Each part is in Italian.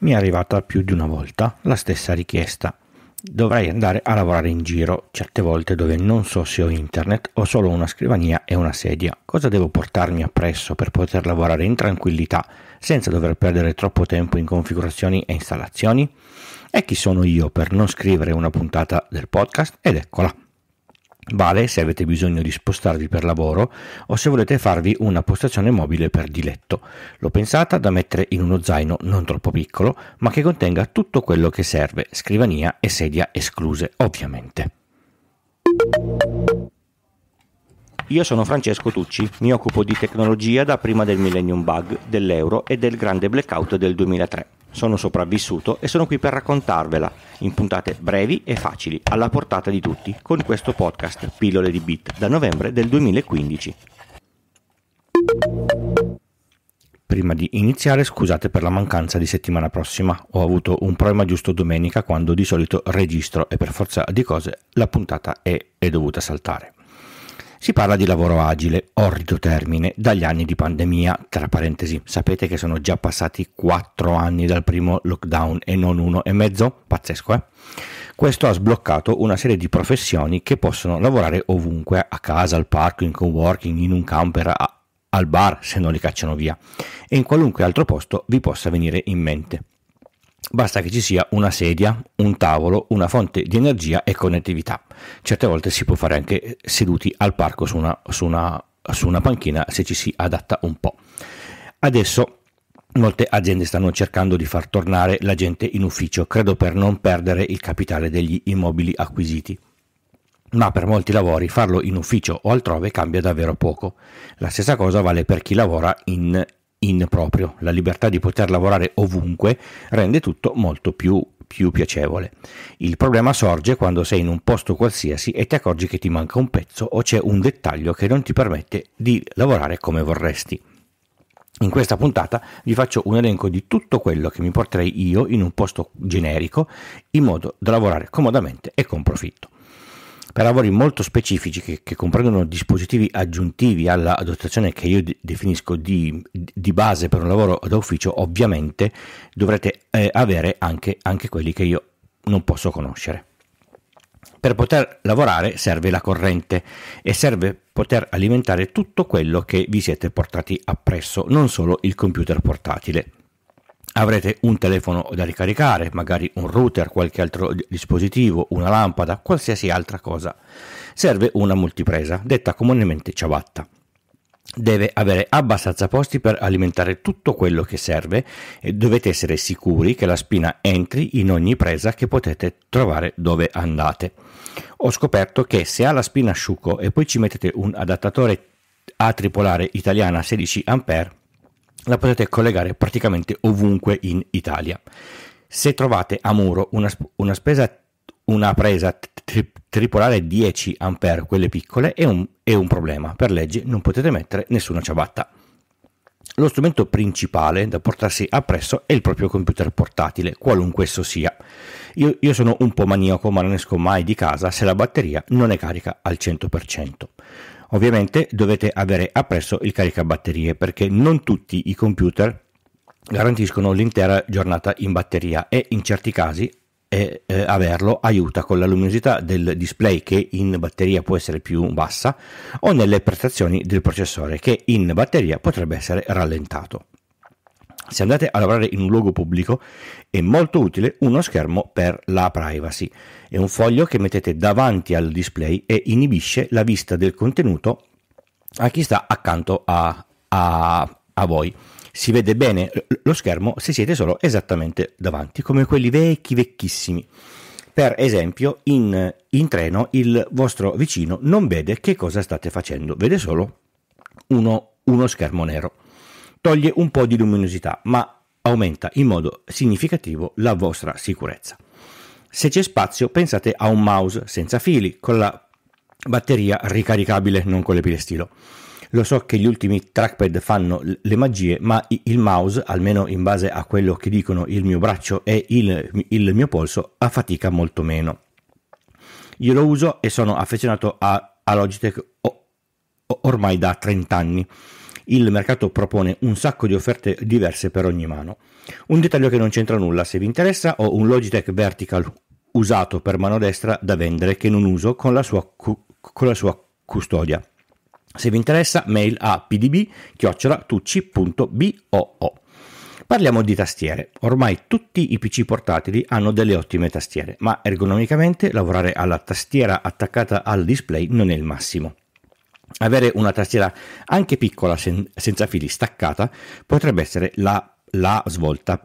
mi è arrivata più di una volta la stessa richiesta. Dovrei andare a lavorare in giro, certe volte dove non so se ho internet, o solo una scrivania e una sedia. Cosa devo portarmi appresso per poter lavorare in tranquillità senza dover perdere troppo tempo in configurazioni e installazioni? E chi sono io per non scrivere una puntata del podcast? Ed eccola. Vale se avete bisogno di spostarvi per lavoro o se volete farvi una postazione mobile per diletto. L'ho pensata da mettere in uno zaino non troppo piccolo, ma che contenga tutto quello che serve, scrivania e sedia escluse, ovviamente. Io sono Francesco Tucci, mi occupo di tecnologia da prima del Millennium Bug, dell'euro e del grande blackout del 2003 sono sopravvissuto e sono qui per raccontarvela in puntate brevi e facili, alla portata di tutti, con questo podcast Pillole di Bit da novembre del 2015. Prima di iniziare scusate per la mancanza di settimana prossima, ho avuto un problema giusto domenica quando di solito registro e per forza di cose la puntata è, è dovuta saltare. Si parla di lavoro agile, orrido termine, dagli anni di pandemia, tra parentesi, sapete che sono già passati 4 anni dal primo lockdown e non uno e mezzo? Pazzesco, eh? Questo ha sbloccato una serie di professioni che possono lavorare ovunque, a casa, al parco, in co-working, in un camper, a, al bar se non li cacciano via e in qualunque altro posto vi possa venire in mente. Basta che ci sia una sedia, un tavolo, una fonte di energia e connettività. Certe volte si può fare anche eh, seduti al parco su una, su una, su una panchina se ci si adatta un po'. Adesso Molte aziende stanno cercando di far tornare la gente in ufficio, credo per non perdere il capitale degli immobili acquisiti. Ma per molti lavori farlo in ufficio o altrove cambia davvero poco. La stessa cosa vale per chi lavora in in proprio, la libertà di poter lavorare ovunque rende tutto molto più, più piacevole. Il problema sorge quando sei in un posto qualsiasi e ti accorgi che ti manca un pezzo o c'è un dettaglio che non ti permette di lavorare come vorresti. In questa puntata vi faccio un elenco di tutto quello che mi porterei io in un posto generico in modo da lavorare comodamente e con profitto per lavori molto specifici che, che comprendono dispositivi aggiuntivi alla dotazione che io definisco di, di, base per un lavoro da ufficio, ovviamente dovrete eh, avere anche, anche quelli che io non posso conoscere. Per poter lavorare serve la corrente e serve poter alimentare tutto quello che vi siete portati appresso, non solo il computer portatile avrete un telefono da ricaricare, magari un router, qualche altro dispositivo, una lampada, qualsiasi altra cosa. Serve una multipresa, detta comunemente ciabatta. Deve avere abbastanza posti per alimentare tutto quello che serve e dovete essere sicuri che la spina entri in ogni presa che potete trovare dove andate. Ho scoperto che se ha la spina asciugo e poi ci mettete un adattatore a tripolare italiana 16A la potete collegare praticamente ovunque in Italia. Se trovate a Muro una, una, spesa, una presa tri, tripolare 10 A, quelle piccole, è un, è un problema. Per legge non potete mettere nessuna ciabatta. Lo strumento principale da portarsi appresso è il proprio computer portatile, qualunque esso sia. Io, io, sono un po' maniaco, ma non esco mai di casa se la batteria non è carica al 100%. Ovviamente dovete avere appresso il caricabatterie perché non tutti i computer garantiscono l'intera giornata in batteria e in certi casi eh, averlo aiuta con la luminosità del display che in batteria può essere più bassa o nelle prestazioni del processore che in batteria potrebbe essere rallentato se andate a lavorare in un luogo pubblico è molto utile uno schermo per la privacy. È un foglio che mettete davanti al display e inibisce la vista del contenuto a chi sta accanto a, a, a voi si vede bene lo schermo se siete solo esattamente davanti, come quelli vecchi vecchissimi. Per esempio, in, in, treno il vostro vicino non vede che cosa state facendo, vede solo uno, uno schermo nero toglie un po' di luminosità, ma aumenta in modo significativo la vostra sicurezza. Se c'è spazio, pensate a un mouse senza fili, con la batteria ricaricabile, non con le pile stilo. Lo so che gli ultimi trackpad fanno le magie, ma il mouse, almeno in base a quello che dicono il mio braccio e il, il mio polso, affatica molto meno. Io lo uso e sono affezionato a, a Logitech ormai da 30 anni il mercato propone un sacco di offerte diverse per ogni mano. Un dettaglio che non c'entra nulla, se vi interessa ho un Logitech Vertical usato per mano destra da vendere che non uso con la sua, cu- con la sua custodia. Se vi interessa mail a pdb-tucci.boo. Parliamo di tastiere. Ormai tutti i PC portatili hanno delle ottime tastiere, ma ergonomicamente lavorare alla tastiera attaccata al display non è il massimo. Avere una tastiera anche piccola sen- senza fili staccata potrebbe essere la, la svolta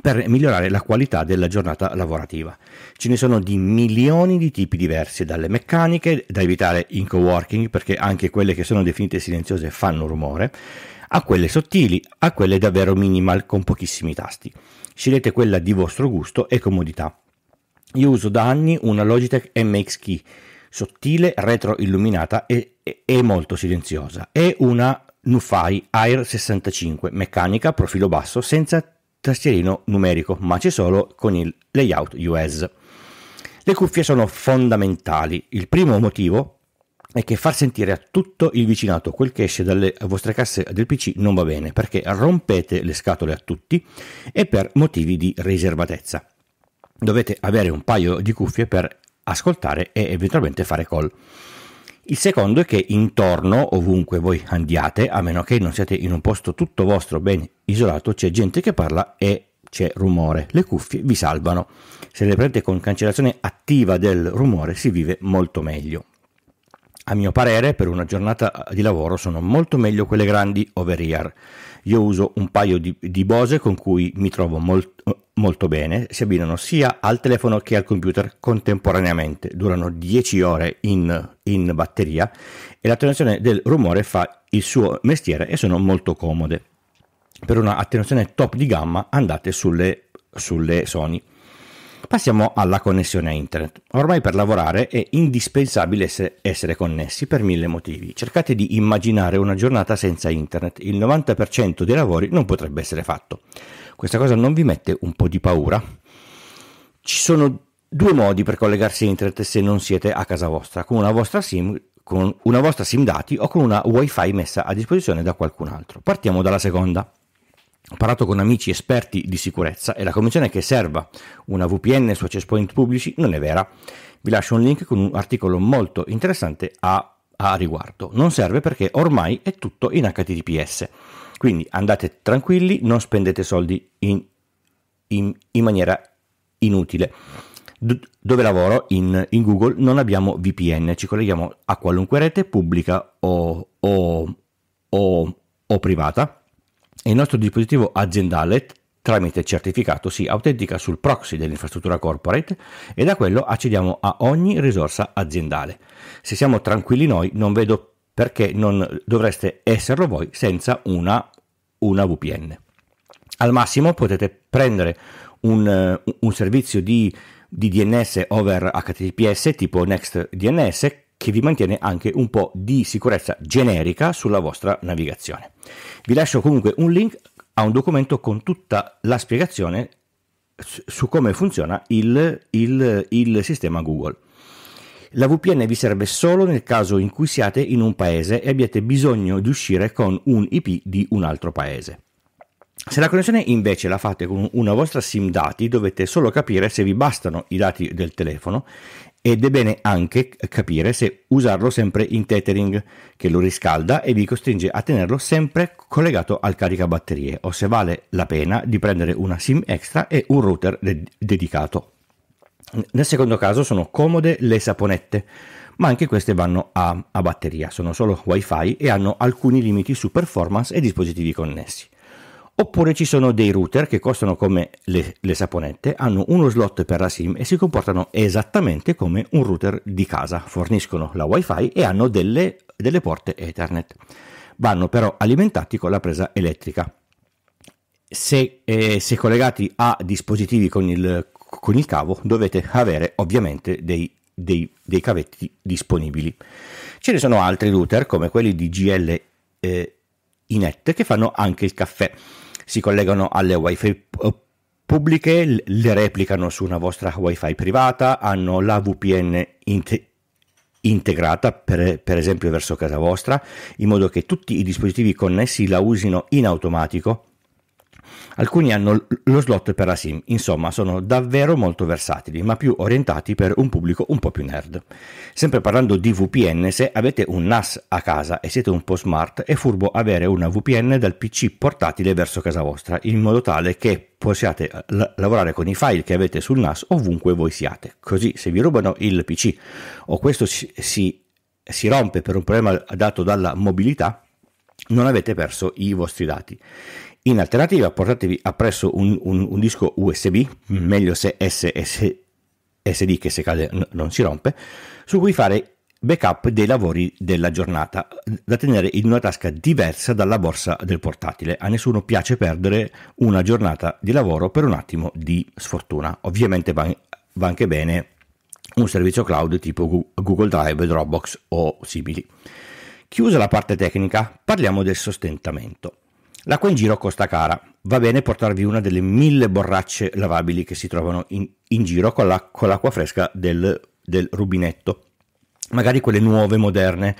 per migliorare la qualità della giornata lavorativa. Ce ne sono di milioni di tipi diversi, dalle meccaniche, da evitare in coworking perché anche quelle che sono definite silenziose fanno rumore, a quelle sottili, a quelle davvero minimal con pochissimi tasti. Scegliete quella di vostro gusto e comodità. Io uso da anni una Logitech MX Key sottile, retroilluminata e, e, e molto silenziosa. È una Nufai Air 65, meccanica, profilo basso, senza tastierino numerico, ma c'è solo con il layout US. Le cuffie sono fondamentali. Il primo motivo è che far sentire a tutto il vicinato quel che esce dalle vostre casse del PC non va bene, perché rompete le scatole a tutti e per motivi di riservatezza. Dovete avere un paio di cuffie per ascoltare e eventualmente fare call. Il secondo è che intorno, ovunque voi andiate, a meno che non siate in un posto tutto vostro ben isolato, c'è gente che parla e c'è rumore. Le cuffie vi salvano. Se le prendete con cancellazione attiva del rumore si vive molto meglio. A mio parere, per una giornata di lavoro sono molto meglio quelle grandi over ear io uso un paio di, di Bose con cui mi trovo molto, molto bene, si abbinano sia al telefono che al computer contemporaneamente, durano 10 ore in, in batteria e l'attenuazione del rumore fa il suo mestiere e sono molto comode. Per una attenuazione top di gamma andate sulle, sulle Sony. Passiamo alla connessione a internet. Ormai per lavorare è indispensabile essere connessi per mille motivi. Cercate di immaginare una giornata senza internet. Il 90% dei lavori non potrebbe essere fatto. Questa cosa non vi mette un po' di paura? Ci sono due modi per collegarsi a internet se non siete a casa vostra, con una vostra SIM con una vostra SIM dati o con una WiFi messa a disposizione da qualcun altro. Partiamo dalla seconda. Ho parlato con amici esperti di sicurezza e la convinzione che serva una VPN su access point pubblici non è vera. Vi lascio un link con un articolo molto interessante a, a riguardo. Non serve perché ormai è tutto in HTTPS. Quindi andate tranquilli, non spendete soldi in, in, in maniera inutile. D- dove lavoro, in, in, Google, non abbiamo VPN, ci colleghiamo a qualunque rete pubblica o, o, o, o privata il nostro dispositivo aziendale tramite certificato si autentica sul proxy dell'infrastruttura corporate e da quello accediamo a ogni risorsa aziendale. Se siamo tranquilli noi, non vedo perché non dovreste esserlo voi senza una, una VPN. Al massimo potete prendere un, un servizio di, di DNS over HTTPS tipo NextDNS che vi mantiene anche un po' di sicurezza generica sulla vostra navigazione. Vi lascio comunque un link a un documento con tutta la spiegazione su come funziona il, il, il sistema Google. La VPN vi serve solo nel caso in cui siate in un paese e abbiate bisogno di uscire con un IP di un altro paese. Se la connessione invece la fate con una vostra SIM dati, dovete solo capire se vi bastano i dati del telefono ed è bene anche capire se usarlo sempre in tethering che lo riscalda e vi costringe a tenerlo sempre collegato al caricabatterie o se vale la pena di prendere una SIM extra e un router de- dedicato. Nel secondo caso sono comode le saponette, ma anche queste vanno a, a batteria, sono solo wifi e hanno alcuni limiti su performance e dispositivi connessi. Oppure ci sono dei router che costano come le, le, saponette, hanno uno slot per la SIM e si comportano esattamente come un router di casa, forniscono la WiFi e hanno delle, delle porte Ethernet. Vanno però alimentati con la presa elettrica. Se, eh, se collegati a dispositivi con il, con il, cavo dovete avere ovviamente dei, dei, dei, cavetti disponibili. Ce ne sono altri router come quelli di GL eh, Inet che fanno anche il caffè si collegano alle wifi pubbliche, le replicano su una vostra wifi privata, hanno la VPN inte- integrata per, per, esempio verso casa vostra, in modo che tutti i dispositivi connessi la usino in automatico Alcuni hanno lo slot per la SIM, insomma sono davvero molto versatili, ma più orientati per un pubblico un po' più nerd. Sempre parlando di VPN, se avete un NAS a casa e siete un po' smart, è furbo avere una VPN dal PC portatile verso casa vostra, in modo tale che possiate eh, la- lavorare con i file che avete sul NAS ovunque voi siate. Così se vi rubano il PC o questo si, si, si rompe per un problema dato dalla mobilità, non avete perso i vostri dati. In alternativa portatevi appresso un, un, un disco USB, mm. meglio se SSD che se cade non si rompe, su cui fare backup dei lavori della giornata da tenere in una tasca diversa dalla borsa del portatile. A nessuno piace perdere una giornata di lavoro per un attimo di sfortuna. Ovviamente va, va anche bene un servizio cloud tipo Google Drive, Dropbox o simili. Chiusa la parte tecnica, parliamo del sostentamento. L'acqua in giro costa cara, va bene portarvi una delle mille borracce lavabili che si trovano in, in giro con, la, con, l'acqua fresca del, del rubinetto, magari quelle nuove, moderne,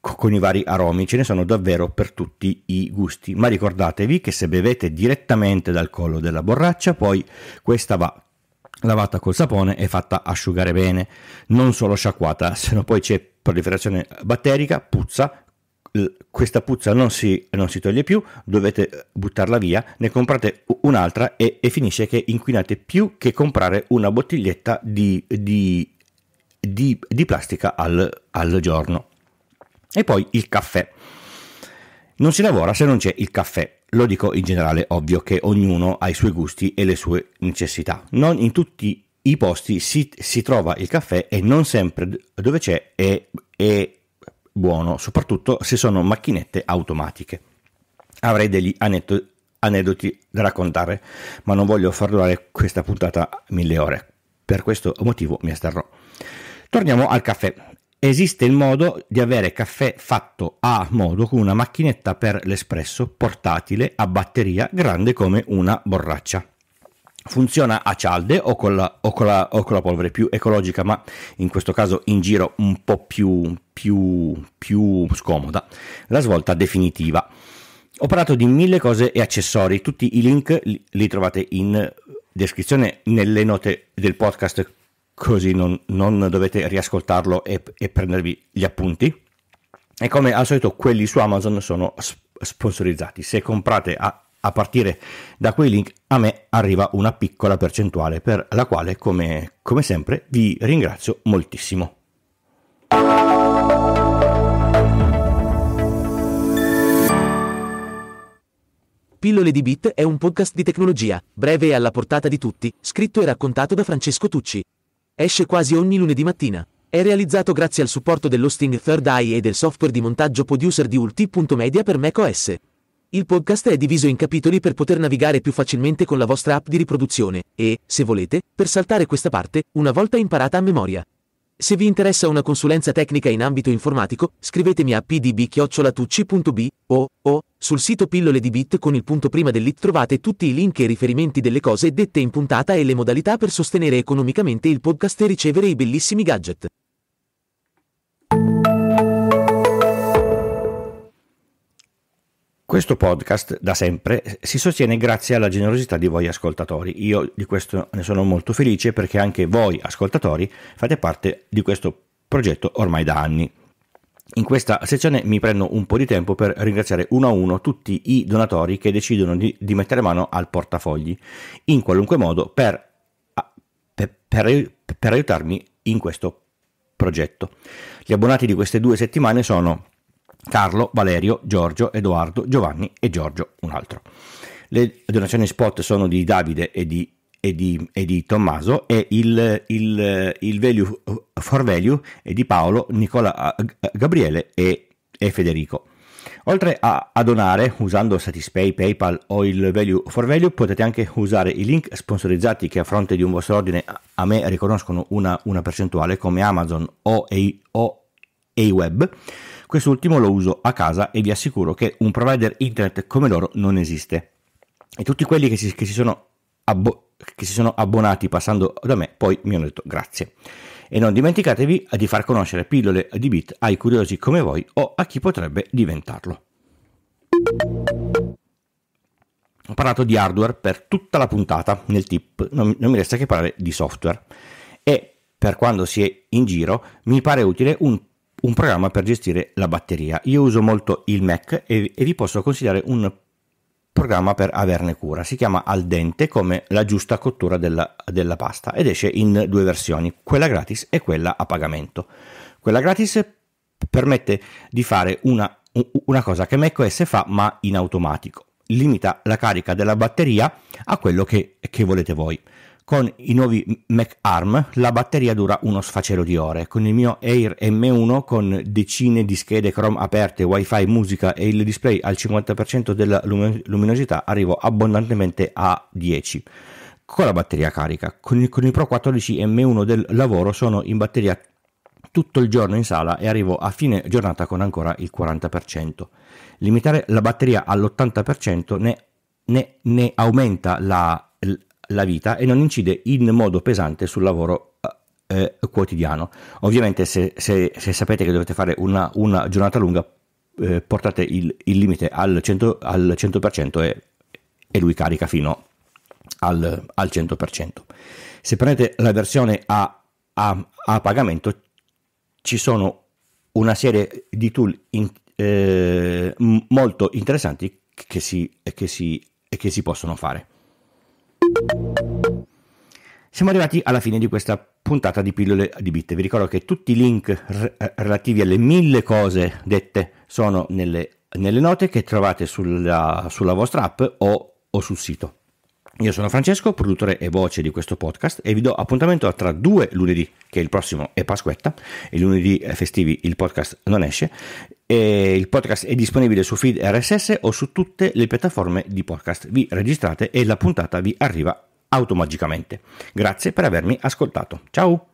con i vari aromi, ce ne sono davvero per tutti i gusti, ma ricordatevi che se bevete direttamente dal collo della borraccia, poi questa va lavata col sapone e fatta asciugare bene, non solo sciacquata, se no poi c'è proliferazione batterica, puzza questa puzza non si, non si, toglie più, dovete eh, buttarla via, ne comprate un'altra e, e finisce che inquinate più che comprare una bottiglietta di, di, di, di plastica al, al giorno. E poi il caffè. Non si lavora se non c'è il caffè. Lo dico in generale, ovvio che ognuno ha i suoi gusti e le sue necessità. Non in tutti i posti si, si trova il caffè e non sempre dove c'è è, è buono, soprattutto se sono macchinette automatiche. Avrei degli aneddo- aneddoti da raccontare, ma non voglio far durare questa puntata mille ore. Per questo motivo mi asterrò. Torniamo al caffè. Esiste il modo di avere caffè fatto a modo con una macchinetta per l'espresso portatile a batteria grande come una borraccia funziona a cialde o con, la, o, con la, o con, la, polvere più ecologica ma in questo caso in giro un po' più, più, più scomoda la svolta definitiva ho parlato di mille cose e accessori tutti i link li, trovate in descrizione nelle note del podcast così non, non dovete riascoltarlo e, e, prendervi gli appunti e come al solito quelli su Amazon sono sponsorizzati se comprate a a partire da quei link a me arriva una piccola percentuale per la quale, come, come sempre, vi ringrazio moltissimo. Pillole di Bit è un podcast di tecnologia, breve e alla portata di tutti, scritto e raccontato da Francesco Tucci. Esce quasi ogni lunedì mattina. È realizzato grazie al supporto dell'hosting Third Eye e del software di montaggio producer di ulti.media per macOS. Il podcast è diviso in capitoli per poter navigare più facilmente con la vostra app di riproduzione e, se volete, per saltare questa parte, una volta imparata a memoria. Se vi interessa una consulenza tecnica in ambito informatico, scrivetemi a pdb.chiocciolatucci.b o, o sul sito pillole di bit con il punto prima del lit trovate tutti i link e riferimenti delle cose dette in puntata e le modalità per sostenere economicamente il podcast e ricevere i bellissimi gadget. Questo podcast, da sempre, si sostiene grazie alla generosità di voi ascoltatori. Io di questo ne sono molto felice perché anche voi ascoltatori fate parte di questo progetto ormai da anni. In questa sezione mi prendo un po' di tempo per ringraziare uno a uno tutti i donatori che decidono di, di mettere mano al portafogli, in qualunque modo, per, per, per, per aiutarmi in questo progetto. Gli abbonati di queste due settimane sono Carlo, Valerio, Giorgio, Edoardo, Giovanni e Giorgio un altro. Le donazioni spot sono di Davide e di, e di, e di Tommaso e il, il, il, value for value è di Paolo, Nicola, Gabriele e, e Federico. Oltre a, a, donare usando Satispay, PayPal o il Value for Value, potete anche usare i link sponsorizzati che a fronte di un vostro ordine a me riconoscono una, una percentuale come Amazon o, a, o AWeb. web Quest'ultimo lo uso a casa e vi assicuro che un provider internet come loro non esiste. E tutti quelli che si, che si, sono, abbo- che si sono abbonati passando da me poi mi hanno detto grazie. E non dimenticatevi di far conoscere pillole di bit ai curiosi come voi o a chi potrebbe diventarlo. Ho parlato di hardware per tutta la puntata nel tip, non, non mi resta che parlare di software. E per quando si è in giro mi pare utile un un programma per gestire la batteria. Io uso molto il Mac e, e vi posso consigliare un programma per averne cura. Si chiama Al dente come la giusta cottura della, della, pasta ed esce in due versioni, quella gratis e quella a pagamento. Quella gratis permette di fare una, una cosa che macOS fa ma in automatico, limita la carica della batteria a quello che, che volete voi. Con i nuovi Mac Arm la batteria dura uno sfacelo di ore. Con il mio Air M1 con decine di schede Chrome aperte, WiFi, musica e il display al 50% della luminosità arrivo abbondantemente a 10 con la batteria carica. Con il, con il, Pro 14 M1 del lavoro sono in batteria tutto il giorno in sala e arrivo a fine giornata con ancora il 40%. Limitare la batteria all'80% ne, ne, ne aumenta la, la vita e non incide in modo pesante sul lavoro eh, eh, quotidiano. Ovviamente se, se, se, sapete che dovete fare una, una giornata lunga, eh, portate il, il, limite al 100%, al 100% e, e, lui carica fino al, al 100%. Se prendete la versione a, a, a pagamento, ci sono una serie di tool in, eh, molto interessanti che si, che, si, che si, possono fare. Siamo arrivati alla fine di questa puntata di pillole di bit. Vi ricordo che tutti i link r- eh, relativi alle mille cose dette sono nelle, nelle note che trovate sulla, sulla vostra app o, o, sul sito. Io sono Francesco, produttore e voce di questo podcast e vi do appuntamento tra due lunedì, che il prossimo è Pasquetta, e lunedì eh, festivi il podcast non esce, e il podcast è disponibile su feed RSS o su tutte le piattaforme di podcast. Vi registrate e la puntata vi arriva automagicamente. Grazie per avermi ascoltato. Ciao!